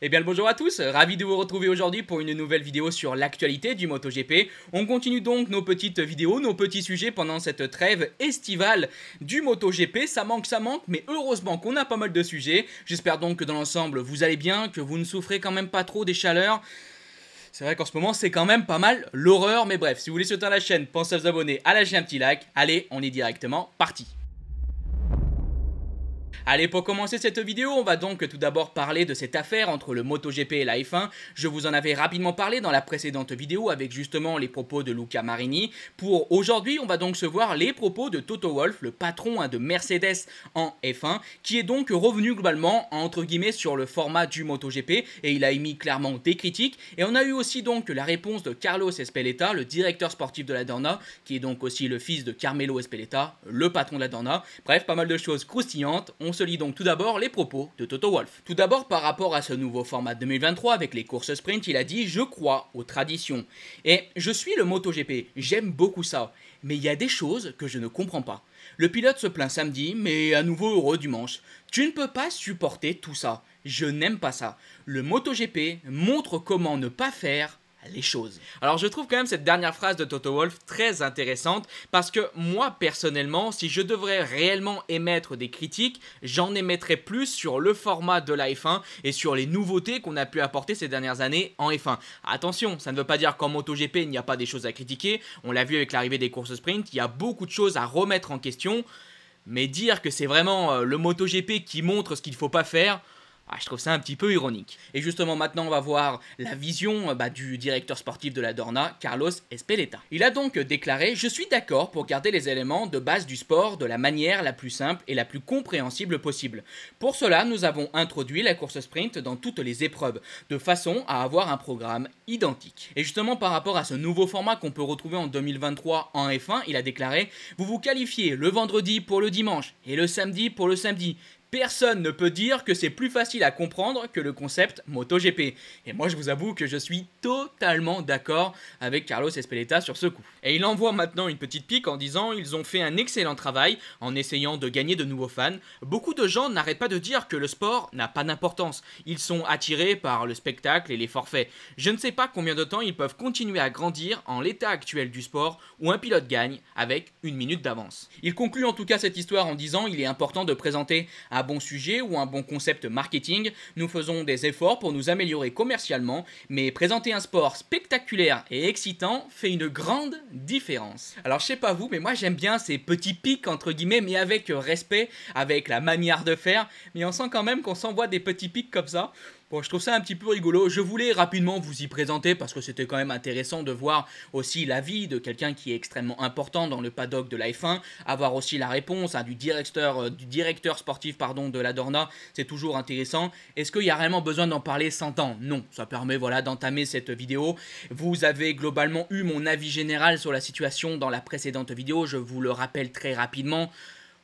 Eh bien le bonjour à tous, ravi de vous retrouver aujourd'hui pour une nouvelle vidéo sur l'actualité du MotoGP. On continue donc nos petites vidéos, nos petits sujets pendant cette trêve estivale du MotoGP. Ça manque, ça manque, mais heureusement qu'on a pas mal de sujets. J'espère donc que dans l'ensemble vous allez bien, que vous ne souffrez quand même pas trop des chaleurs. C'est vrai qu'en ce moment, c'est quand même pas mal l'horreur, mais bref, si vous voulez soutenir la chaîne, pensez à vous abonner, à lâcher un petit like. Allez, on est directement parti. Allez, pour commencer cette vidéo, on va donc tout d'abord parler de cette affaire entre le MotoGP et la F1. Je vous en avais rapidement parlé dans la précédente vidéo avec justement les propos de Luca Marini. Pour aujourd'hui, on va donc se voir les propos de Toto Wolf, le patron hein, de Mercedes en F1, qui est donc revenu globalement entre guillemets sur le format du MotoGP et il a émis clairement des critiques. Et on a eu aussi donc la réponse de Carlos Espeleta, le directeur sportif de la Dorna, qui est donc aussi le fils de Carmelo Espeleta, le patron de la Dorna. Bref, pas mal de choses croustillantes. On se lit donc tout d'abord les propos de Toto Wolf. Tout d'abord par rapport à ce nouveau format 2023 avec les courses sprint, il a dit je crois aux traditions et je suis le MotoGP, j'aime beaucoup ça, mais il y a des choses que je ne comprends pas. Le pilote se plaint samedi, mais à nouveau heureux dimanche. Tu ne peux pas supporter tout ça. Je n'aime pas ça. Le MotoGP montre comment ne pas faire les choses. Alors je trouve quand même cette dernière phrase de Toto Wolf très intéressante parce que moi personnellement, si je devrais réellement émettre des critiques, j'en émettrais plus sur le format de la F1 et sur les nouveautés qu'on a pu apporter ces dernières années en F1. Attention, ça ne veut pas dire qu'en MotoGP il n'y a pas des choses à critiquer, on l'a vu avec l'arrivée des courses sprint, il y a beaucoup de choses à remettre en question, mais dire que c'est vraiment euh, le MotoGP qui montre ce qu'il ne faut pas faire, ah, je trouve ça un petit peu ironique. Et justement maintenant on va voir la vision euh, bah, du directeur sportif de la Dorna, Carlos Espeleta. Il a donc déclaré « Je suis d'accord pour garder les éléments de base du sport de la manière la plus simple et la plus compréhensible possible. Pour cela, nous avons introduit la course sprint dans toutes les épreuves, de façon à avoir un programme identique. » Et justement par rapport à ce nouveau format qu'on peut retrouver en 2023 en F1, il a déclaré « Vous vous qualifiez le vendredi pour le dimanche et le samedi pour le samedi. Personne ne peut dire que c'est plus facile à comprendre que le concept MotoGP. Et moi, je vous avoue que je suis totalement d'accord avec Carlos Espeleta sur ce coup. Et il envoie maintenant une petite pique en disant ils ont fait un excellent travail en essayant de gagner de nouveaux fans. Beaucoup de gens n'arrêtent pas de dire que le sport n'a pas d'importance. Ils sont attirés par le spectacle et les forfaits. Je ne sais pas combien de temps ils peuvent continuer à grandir en l'état actuel du sport où un pilote gagne avec une minute d'avance. Il conclut en tout cas cette histoire en disant il est important de présenter un bon sujet ou un bon concept marketing, nous faisons des efforts pour nous améliorer commercialement, mais présenter un sport spectaculaire et excitant fait une grande différence. Alors je sais pas vous, mais moi j'aime bien ces petits pics entre guillemets, mais avec respect, avec la manière de faire, mais on sent quand même qu'on s'envoie des petits pics comme ça. Bon, je trouve ça un petit peu rigolo. Je voulais rapidement vous y présenter parce que c'était quand même intéressant de voir aussi l'avis de quelqu'un qui est extrêmement important dans le paddock de la F1, avoir aussi la réponse hein, du directeur euh, du directeur sportif pardon de la Dorna, c'est toujours intéressant. Est-ce qu'il y a réellement besoin d'en parler 100 ans Non, ça permet voilà d'entamer cette vidéo. Vous avez globalement eu mon avis général sur la situation dans la précédente vidéo, je vous le rappelle très rapidement.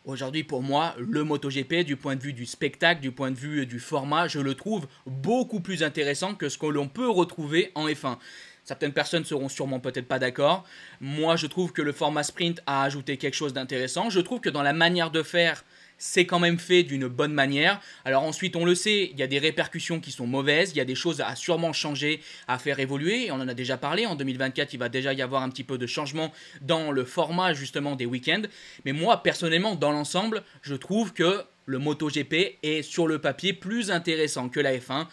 Aujourd'hui, pour moi, le MotoGP, du point de vue du spectacle, du point de vue euh, du format, je le trouve beaucoup plus intéressant que ce que l'on peut retrouver en F1. Certaines personnes seront sûrement peut-être pas d'accord. Moi, je trouve que le format sprint a ajouté quelque chose d'intéressant. Je trouve que dans la manière de faire c'est quand même fait d'une bonne manière. Alors ensuite, on le sait, il y a des répercussions qui sont mauvaises, il y a des choses à sûrement changer, à faire évoluer, et on en a déjà parlé, en 2024, il va déjà y avoir un petit peu de changement dans le format justement des week-ends, mais moi, personnellement, dans l'ensemble, je trouve que le MotoGP est sur le papier plus intéressant que la F1,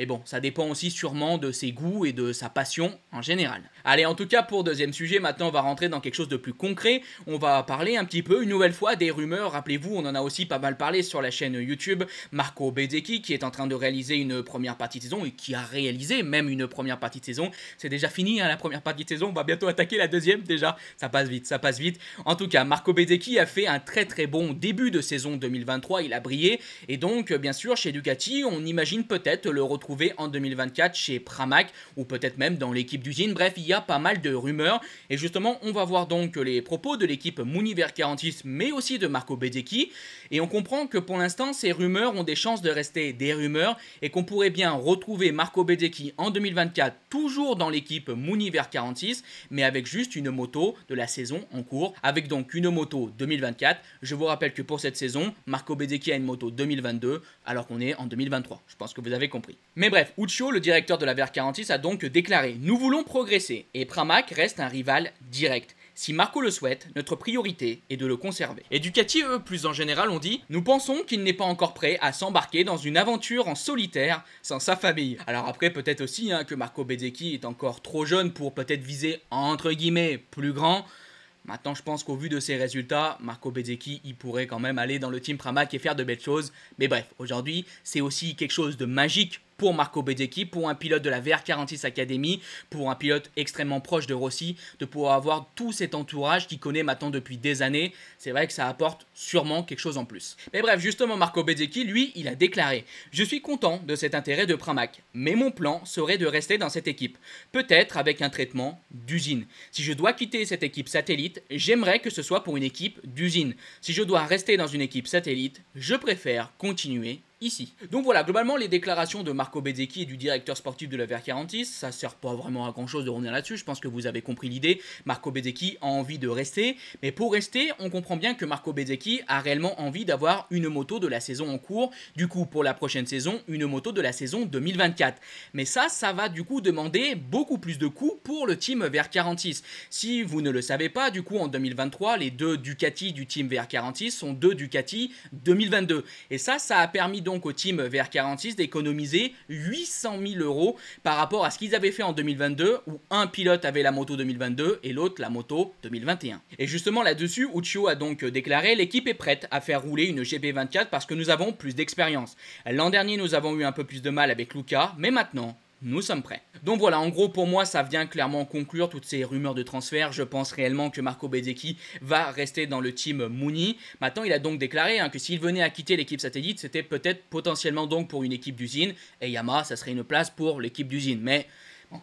mais bon, ça dépend aussi sûrement de ses goûts et de sa passion en général. Allez, en tout cas, pour deuxième sujet, maintenant on va rentrer dans quelque chose de plus concret. On va parler un petit peu, une nouvelle fois, des rumeurs. Rappelez-vous, on en a aussi pas mal parlé sur la chaîne YouTube. Marco Bezzecchi, qui est en train de réaliser une première partie de saison et qui a réalisé même une première partie de saison. C'est déjà fini, hein, la première partie de saison. On va bientôt attaquer la deuxième déjà. Ça passe vite, ça passe vite. En tout cas, Marco Bezzecchi a fait un très très bon début de saison 2023. Il a brillé. Et donc, bien sûr, chez Ducati, on imagine peut-être le retrouver en 2024 chez Pramac ou peut-être même dans l'équipe d'usine. Bref, il y a pas mal de rumeurs. Et justement, on va voir donc les propos de l'équipe Mouniver 46, mais aussi de Marco Bedeki Et on comprend que pour l'instant, ces rumeurs ont des chances de rester des rumeurs et qu'on pourrait bien retrouver Marco Bedeki en 2024 toujours dans l'équipe Mouniver 46, mais avec juste une moto de la saison en cours, avec donc une moto 2024. Je vous rappelle que pour cette saison, Marco Bedeki a une moto 2022 alors qu'on est en 2023. Je pense que vous avez compris. Mais bref, Ucho, le directeur de la VR46, a donc déclaré « Nous voulons progresser et Pramac reste un rival direct. Si Marco le souhaite, notre priorité est de le conserver. Et eux, plus en général, ont dit Nous pensons qu'il n'est pas encore prêt à s'embarquer dans une aventure en solitaire sans sa famille. Alors après, peut-être aussi hein, que Marco Bezzecchi est encore trop jeune pour peut-être viser, entre guillemets, plus grand. Maintenant, je pense qu'au vu de ses résultats, Marco Bezzecchi, il pourrait quand même aller dans le team Pramac et faire de belles choses. Mais bref, aujourd'hui, c'est aussi quelque chose de magique pour Marco Bezzecchi, pour un pilote de la VR46 Academy, pour un pilote extrêmement proche de Rossi, de pouvoir avoir tout cet entourage qu'il connaît maintenant depuis des années. C'est vrai que ça apporte sûrement quelque chose en plus. Mais bref, justement, Marco Bezzecchi, lui, il a déclaré « Je suis content de cet intérêt de Pramac, mais mon plan serait de rester dans cette équipe, peut-être avec un traitement d'usine. Si je dois quitter cette équipe satellite, j'aimerais que ce soit pour une équipe d'usine. Si je dois rester dans une équipe satellite, je préfère continuer ici. Donc voilà, globalement, les déclarations de Marco Bezzecchi et du directeur sportif de la VR46 ça sert pas vraiment à grand chose de revenir là-dessus, je pense que vous avez compris l'idée, Marco Bezzecchi a envie de rester, mais pour rester, on comprend bien que Marco Bezzecchi a réellement envie d'avoir une moto de la saison en cours, du coup, pour la prochaine saison, une moto de la saison 2024. Mais ça, ça va du coup demander beaucoup plus de coûts pour le team VR46 Si vous ne le savez pas, du coup, en 2023, les deux Ducati du team VR46 sont deux Ducati 2022. Et ça, ça a permis de donc au team VR46 d'économiser 800 000 euros par rapport à ce qu'ils avaient fait en 2022, où un pilote avait la moto 2022 et l'autre la moto 2021. Et justement là-dessus, Uccio a donc déclaré l'équipe est prête à faire rouler une GP24 parce que nous avons plus d'expérience. L'an dernier, nous avons eu un peu plus de mal avec Luca, mais maintenant, nous sommes prêts. Donc voilà, en gros pour moi ça vient clairement conclure toutes ces rumeurs de transfert. Je pense réellement que Marco Bezzecchi va rester dans le team Mooney. Maintenant il a donc déclaré hein, que s'il venait à quitter l'équipe satellite, c'était peut-être potentiellement donc pour une équipe d'usine. Et Yamaha, ça serait une place pour l'équipe d'usine. Mais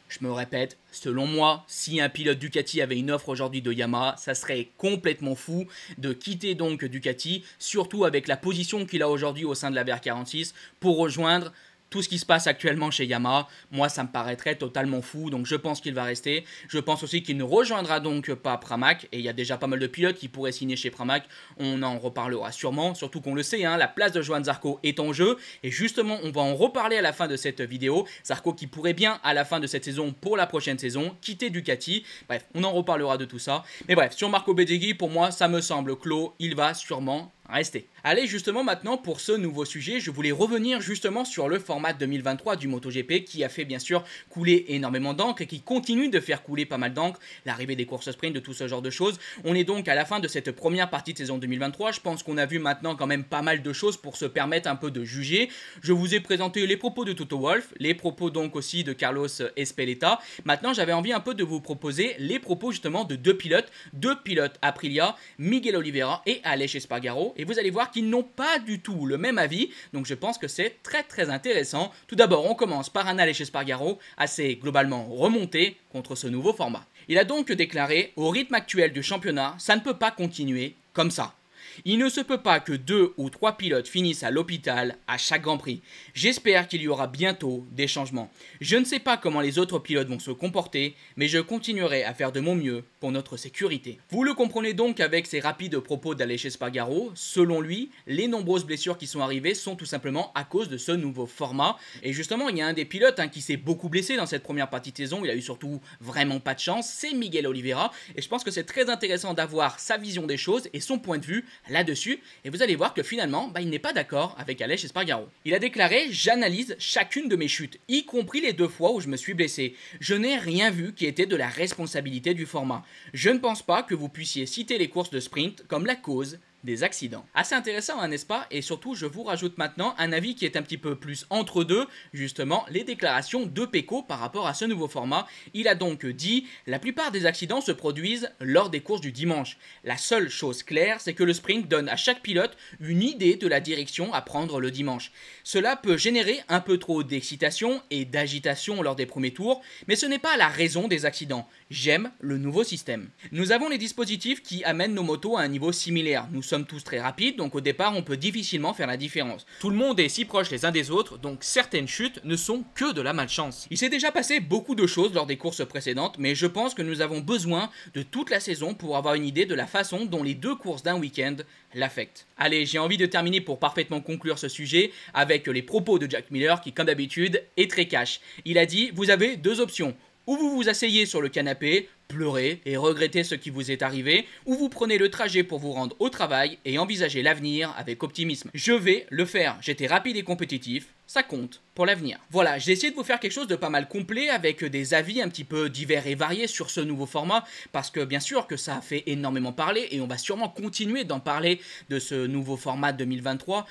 je me répète, selon moi, si un pilote Ducati avait une offre aujourd'hui de Yamaha, ça serait complètement fou de quitter donc Ducati, surtout avec la position qu'il a aujourd'hui au sein de la VR46, pour rejoindre tout ce qui se passe actuellement chez Yamaha, moi ça me paraîtrait totalement fou, donc je pense qu'il va rester. Je pense aussi qu'il ne rejoindra donc pas Pramac, et il y a déjà pas mal de pilotes qui pourraient signer chez Pramac, on en reparlera sûrement, surtout qu'on le sait, hein, la place de Johan Zarco est en jeu, et justement on va en reparler à la fin de cette vidéo, Zarco qui pourrait bien à la fin de cette saison, pour la prochaine saison, quitter Ducati, bref, on en reparlera de tout ça. Mais bref, sur Marco Bedegi, pour moi ça me semble clos, il va sûrement Restez. Allez justement maintenant pour ce nouveau sujet, je voulais revenir justement sur le format 2023 du MotoGP qui a fait bien sûr couler énormément d'encre et qui continue de faire couler pas mal d'encre, l'arrivée des courses sprint, de tout ce genre de choses. On est donc à la fin de cette première partie de saison 2023, je pense qu'on a vu maintenant quand même pas mal de choses pour se permettre un peu de juger. Je vous ai présenté les propos de Toto Wolf, les propos donc aussi de Carlos Espeleta. Maintenant j'avais envie un peu de vous proposer les propos justement de deux pilotes, deux pilotes Aprilia, Miguel Oliveira et Alex Espargaro et vous allez voir qu'ils n'ont pas du tout le même avis, donc je pense que c'est très très intéressant. Tout d'abord, on commence par un aller chez Spargaro, assez globalement remonté contre ce nouveau format. Il a donc déclaré, au rythme actuel du championnat, ça ne peut pas continuer comme ça. Il ne se peut pas que deux ou trois pilotes finissent à l'hôpital à chaque Grand Prix. J'espère qu'il y aura bientôt des changements. Je ne sais pas comment les autres pilotes vont se comporter, mais je continuerai à faire de mon mieux pour notre sécurité. Vous le comprenez donc avec ces rapides propos d'aller chez Spargaro, selon lui, les nombreuses blessures qui sont arrivées sont tout simplement à cause de ce nouveau format. Et justement, il y a un des pilotes hein, qui s'est beaucoup blessé dans cette première partie de saison, il a eu surtout vraiment pas de chance, c'est Miguel Oliveira. Et je pense que c'est très intéressant d'avoir sa vision des choses et son point de vue là-dessus, et vous allez voir que finalement, bah, il n'est pas d'accord avec Alej Espargaro. Il a déclaré « J'analyse chacune de mes chutes, y compris les deux fois où je me suis blessé. Je n'ai rien vu qui était de la responsabilité du format. Je ne pense pas que vous puissiez citer les courses de sprint comme la cause accidents. Assez intéressant, hein, n'est-ce pas Et surtout, je vous rajoute maintenant un avis qui est un petit peu plus entre deux, justement, les déclarations de Pecco par rapport à ce nouveau format. Il a donc dit « La plupart des accidents se produisent lors des courses du dimanche. La seule chose claire, c'est que le sprint donne à chaque pilote une idée de la direction à prendre le dimanche. Cela peut générer un peu trop d'excitation et d'agitation lors des premiers tours, mais ce n'est pas la raison des accidents. J'aime le nouveau système. Nous avons les dispositifs qui amènent nos motos à un niveau similaire. Nous sommes tous très rapides, donc au départ on peut difficilement faire la différence. Tout le monde est si proche les uns des autres, donc certaines chutes ne sont que de la malchance. Il s'est déjà passé beaucoup de choses lors des courses précédentes, mais je pense que nous avons besoin de toute la saison pour avoir une idée de la façon dont les deux courses d'un week-end l'affectent. Allez, j'ai envie de terminer pour parfaitement conclure ce sujet avec les propos de Jack Miller qui, comme d'habitude, est très cash. Il a dit, vous avez deux options. Ou vous vous asseyez sur le canapé, pleurer et regretter ce qui vous est arrivé, ou vous prenez le trajet pour vous rendre au travail et envisager l'avenir avec optimisme. Je vais le faire, j'étais rapide et compétitif, ça compte pour l'avenir. Voilà, j'ai essayé de vous faire quelque chose de pas mal complet avec des avis un petit peu divers et variés sur ce nouveau format parce que bien sûr que ça a fait énormément parler et on va sûrement continuer d'en parler de ce nouveau format 2023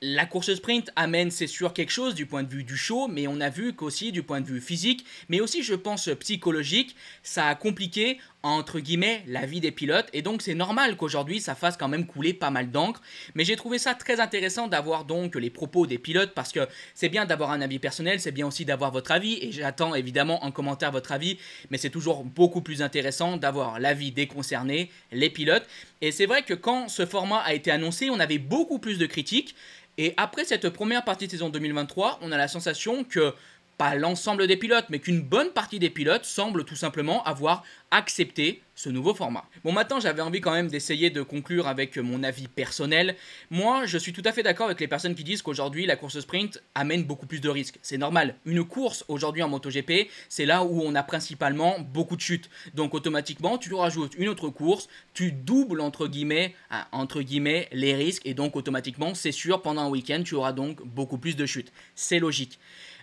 la course sprint amène, c'est sûr, quelque chose du point de vue du show, mais on a vu qu'aussi du point de vue physique, mais aussi, je pense, psychologique, ça a compliqué entre guillemets l'avis des pilotes et donc c'est normal qu'aujourd'hui ça fasse quand même couler pas mal d'encre mais j'ai trouvé ça très intéressant d'avoir donc les propos des pilotes parce que c'est bien d'avoir un avis personnel c'est bien aussi d'avoir votre avis et j'attends évidemment en commentaire votre avis mais c'est toujours beaucoup plus intéressant d'avoir l'avis des concernés les pilotes et c'est vrai que quand ce format a été annoncé on avait beaucoup plus de critiques et après cette première partie de saison 2023 on a la sensation que pas l'ensemble des pilotes, mais qu'une bonne partie des pilotes semble tout simplement avoir accepté ce nouveau format. Bon maintenant j'avais envie quand même d'essayer de conclure avec mon avis personnel. Moi je suis tout à fait d'accord avec les personnes qui disent qu'aujourd'hui la course sprint amène beaucoup plus de risques. C'est normal. Une course aujourd'hui en moto GP, c'est là où on a principalement beaucoup de chutes. Donc automatiquement tu rajoutes une autre course, tu doubles entre guillemets, hein, entre guillemets les risques et donc automatiquement c'est sûr pendant un week-end tu auras donc beaucoup plus de chutes. C'est logique.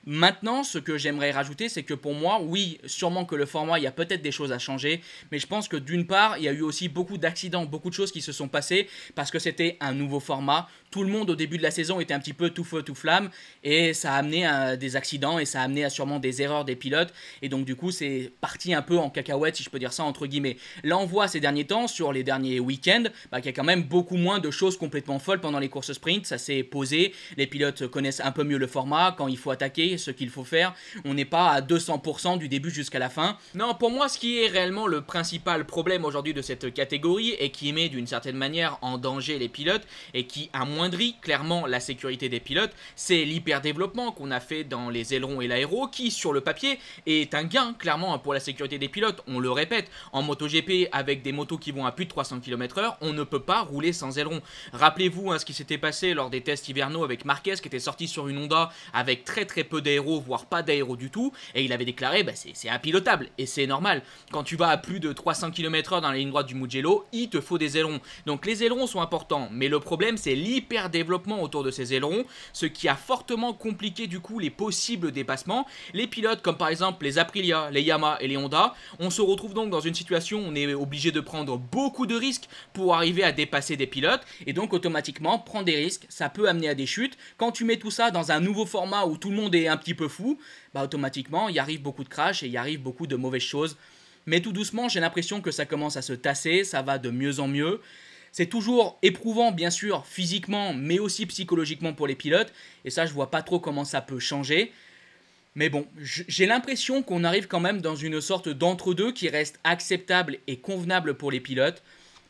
Maintenant, ce que j'aimerais rajouter, c'est que pour moi, oui, sûrement que le format, il y a peut-être des choses à changer, mais je pense que d'une part, il y a eu aussi beaucoup d'accidents, beaucoup de choses qui se sont passées parce que c'était un nouveau format tout le monde au début de la saison était un petit peu tout feu, tout flamme, et ça a amené à des accidents, et ça a amené à sûrement des erreurs des pilotes, et donc du coup c'est parti un peu en cacahuète, si je peux dire ça, entre guillemets. Là on voit ces derniers temps, sur les derniers week-ends, bah, qu'il y a quand même beaucoup moins de choses complètement folles pendant les courses sprint, ça s'est posé, les pilotes connaissent un peu mieux le format, quand il faut attaquer, ce qu'il faut faire, on n'est pas à 200% du début jusqu'à la fin. Non, pour moi ce qui est réellement le principal problème aujourd'hui de cette catégorie, et qui met d'une certaine manière en danger les pilotes, et qui a moins clairement la sécurité des pilotes, c'est l'hyper-développement qu'on a fait dans les ailerons et l'aéro qui, sur le papier, est un gain clairement hein, pour la sécurité des pilotes. On le répète, en MotoGP, avec des motos qui vont à plus de 300 km/h, on ne peut pas rouler sans aileron. Rappelez-vous hein, ce qui s'était passé lors des tests hivernaux avec Marquez qui était sorti sur une Honda avec très très peu d'aéro, voire pas d'aéro du tout, et il avait déclaré bah, c'est impilotable, et c'est normal. Quand tu vas à plus de 300 km/h dans la ligne droite du Mugello, il te faut des ailerons. Donc les ailerons sont importants, mais le problème c'est l'hyper hyper développement autour de ces ailerons, ce qui a fortement compliqué du coup les possibles dépassements. Les pilotes comme par exemple les Aprilia, les Yamaha et les Honda, on se retrouve donc dans une situation où on est obligé de prendre beaucoup de risques pour arriver à dépasser des pilotes et donc automatiquement prendre des risques, ça peut amener à des chutes. Quand tu mets tout ça dans un nouveau format où tout le monde est un petit peu fou, bah automatiquement il arrive beaucoup de crash et il arrive beaucoup de mauvaises choses. Mais tout doucement, j'ai l'impression que ça commence à se tasser, ça va de mieux en mieux. C'est toujours éprouvant, bien sûr, physiquement, mais aussi psychologiquement pour les pilotes. Et ça, je vois pas trop comment ça peut changer. Mais bon, j'ai l'impression qu'on arrive quand même dans une sorte d'entre-deux qui reste acceptable et convenable pour les pilotes.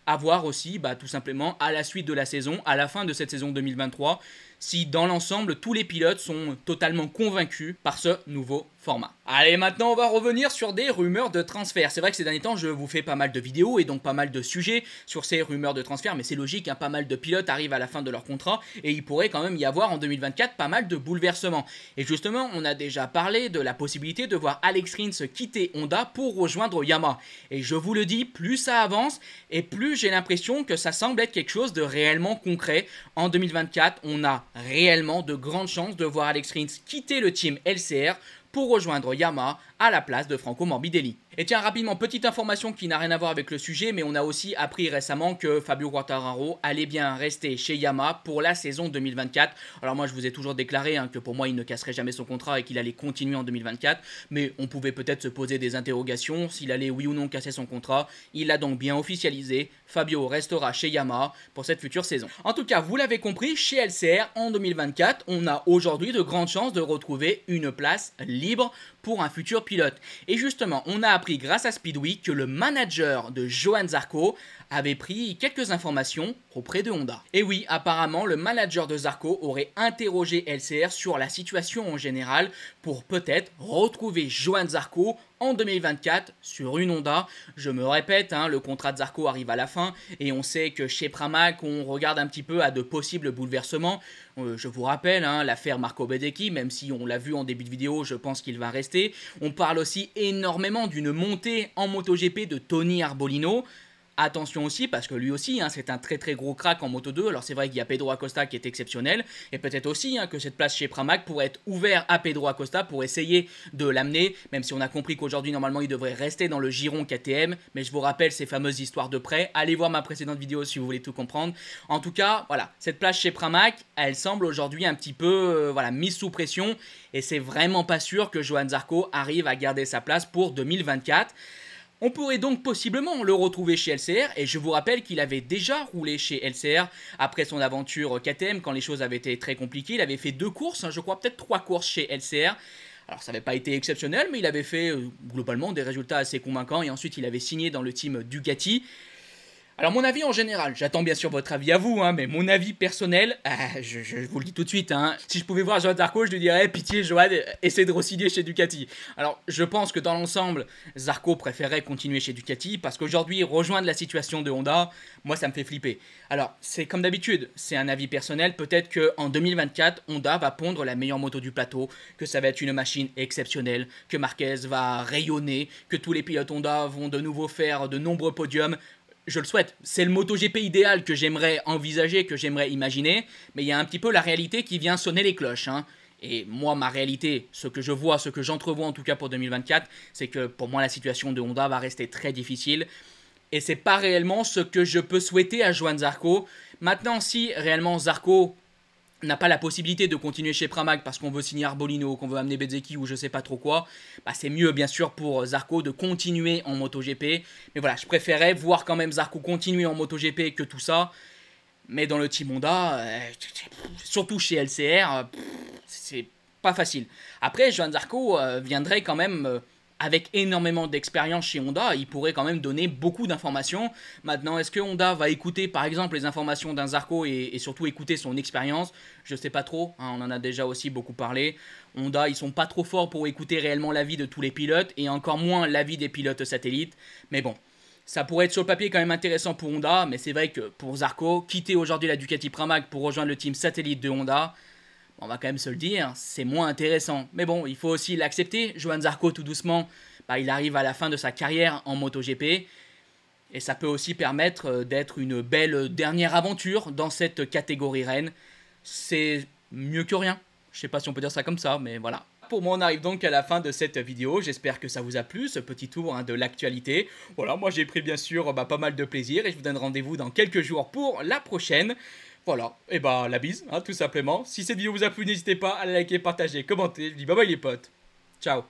À voir aussi, bah, tout simplement, à la suite de la saison, à la fin de cette saison 2023, si dans l'ensemble tous les pilotes sont totalement convaincus par ce nouveau format. Allez, maintenant on va revenir sur des rumeurs de transfert. C'est vrai que ces derniers temps, je vous fais pas mal de vidéos et donc pas mal de sujets sur ces rumeurs de transfert, mais c'est logique, hein, pas mal de pilotes arrivent à la fin de leur contrat et il pourrait quand même y avoir en 2024 pas mal de bouleversements. Et justement, on a déjà parlé de la possibilité de voir Alex Rins quitter Honda pour rejoindre Yamaha. Et je vous le dis, plus ça avance et plus j'ai l'impression que ça semble être quelque chose de réellement concret. En 2024, on a réellement de grandes chances de voir Alex Rins quitter le team LCR pour rejoindre Yamaha à la place de Franco Morbidelli. Et tiens, rapidement, petite information qui n'a rien à voir avec le sujet, mais on a aussi appris récemment que Fabio Guattararo allait bien rester chez Yamaha pour la saison 2024. Alors moi, je vous ai toujours déclaré hein, que pour moi, il ne casserait jamais son contrat et qu'il allait continuer en 2024, mais on pouvait peut-être se poser des interrogations s'il allait oui ou non casser son contrat. Il l'a donc bien officialisé, Fabio restera chez Yamaha pour cette future saison. En tout cas, vous l'avez compris, chez LCR en 2024, on a aujourd'hui de grandes chances de retrouver une place libre pour un futur pilote. Et justement, on a appris grâce à Speedweek que le manager de Johan Zarco avait pris quelques informations auprès de Honda. Et oui, apparemment, le manager de Zarco aurait interrogé LCR sur la situation en général pour peut-être retrouver Johan Zarco en 2024 sur une Honda. Je me répète, hein, le contrat de Zarco arrive à la fin et on sait que chez Pramac, on regarde un petit peu à de possibles bouleversements. Euh, je vous rappelle, hein, l'affaire Marco Bedecchi, même si on l'a vu en début de vidéo, je pense qu'il va rester. On parle aussi énormément d'une montée en MotoGP de Tony Arbolino. Attention aussi, parce que lui aussi, hein, c'est un très très gros crack en Moto 2. Alors c'est vrai qu'il y a Pedro Acosta qui est exceptionnel, et peut-être aussi hein, que cette place chez Pramac pourrait être ouverte à Pedro Acosta pour essayer de l'amener, même si on a compris qu'aujourd'hui normalement il devrait rester dans le giron KTM. Mais je vous rappelle ces fameuses histoires de prêt. Allez voir ma précédente vidéo si vous voulez tout comprendre. En tout cas, voilà, cette place chez Pramac, elle semble aujourd'hui un petit peu euh, voilà mise sous pression, et c'est vraiment pas sûr que Johan Zarco arrive à garder sa place pour 2024. On pourrait donc possiblement le retrouver chez LCR et je vous rappelle qu'il avait déjà roulé chez LCR après son aventure KTM quand les choses avaient été très compliquées. Il avait fait deux courses, hein, je crois peut-être trois courses chez LCR. Alors ça n'avait pas été exceptionnel mais il avait fait euh, globalement des résultats assez convaincants et ensuite il avait signé dans le team Ducati. Alors mon avis en général, j'attends bien sûr votre avis à vous, hein, mais mon avis personnel, ah, je, vous le dis tout de suite, hein. si je pouvais voir Johan Zarco, je lui dirais pitié Johan, essaie de re-signer chez Ducati. Alors je pense que dans l'ensemble, Zarco préférait continuer chez Ducati parce qu'aujourd'hui rejoindre la situation de Honda, moi ça me fait flipper. Alors c'est comme d'habitude, c'est un avis personnel, peut-être qu'en 2024, Honda va pondre la meilleure moto du plateau, que ça va être une machine exceptionnelle, que Marquez va rayonner, que tous les pilotes Honda vont de nouveau faire de nombreux podiums je le souhaite. C'est le MotoGP idéal que j'aimerais envisager, que j'aimerais imaginer, mais il y a un petit peu la réalité qui vient sonner les cloches. Hein. Et moi, ma réalité, ce que je vois, ce que j'entrevois en tout cas pour 2024, c'est que pour moi, la situation de Honda va rester très difficile. Et c'est pas réellement ce que je peux souhaiter à Joan Zarco. Maintenant, si réellement Zarco n'a pas la possibilité de continuer chez Pramac parce qu'on veut signer Arbolino, qu'on veut amener Bezeki ou je sais pas trop quoi, bah c'est mieux bien sûr pour Zarco de continuer en MotoGP. Mais voilà, je préférais voir quand même Zarco continuer en MotoGP que tout ça. Mais dans le Team Honda, euh, surtout chez LCR, euh, c'est pas facile. Après, Johan Zarco euh, viendrait quand même avec énormément d'expérience chez Honda, il pourrait quand même donner beaucoup d'informations. Maintenant, est-ce que Honda va écouter par exemple les informations d'un Zarco et, surtout écouter son expérience Je ne sais pas trop, hein, on en a déjà aussi beaucoup parlé. Honda, ils sont pas trop forts pour écouter réellement l'avis de tous les pilotes et encore moins l'avis des pilotes satellites. Mais bon, ça pourrait être sur le papier quand même intéressant pour Honda, mais c'est vrai que pour Zarco, quitter aujourd'hui la Ducati Pramac pour rejoindre le team satellite de Honda, on va quand même se le dire, c'est moins intéressant. Mais bon, il faut aussi l'accepter. Johan Zarco, tout doucement, bah, il arrive à la fin de sa carrière en MotoGP. Et ça peut aussi permettre euh, d'être une belle dernière aventure dans cette catégorie reine. C'est mieux que rien. Je sais pas si on peut dire ça comme ça, mais voilà. Pour moi, on arrive donc à la fin de cette vidéo. J'espère que ça vous a plu, ce petit tour hein, de l'actualité. Voilà, moi j'ai pris bien sûr bah, pas mal de plaisir et je vous donne rendez-vous dans quelques jours pour la prochaine. Voilà, et eh bah ben, la bise, hein, tout simplement. Si cette vidéo vous a plu, n'hésitez pas à la liker, partager, commenter. Je dis bye bye les potes. Ciao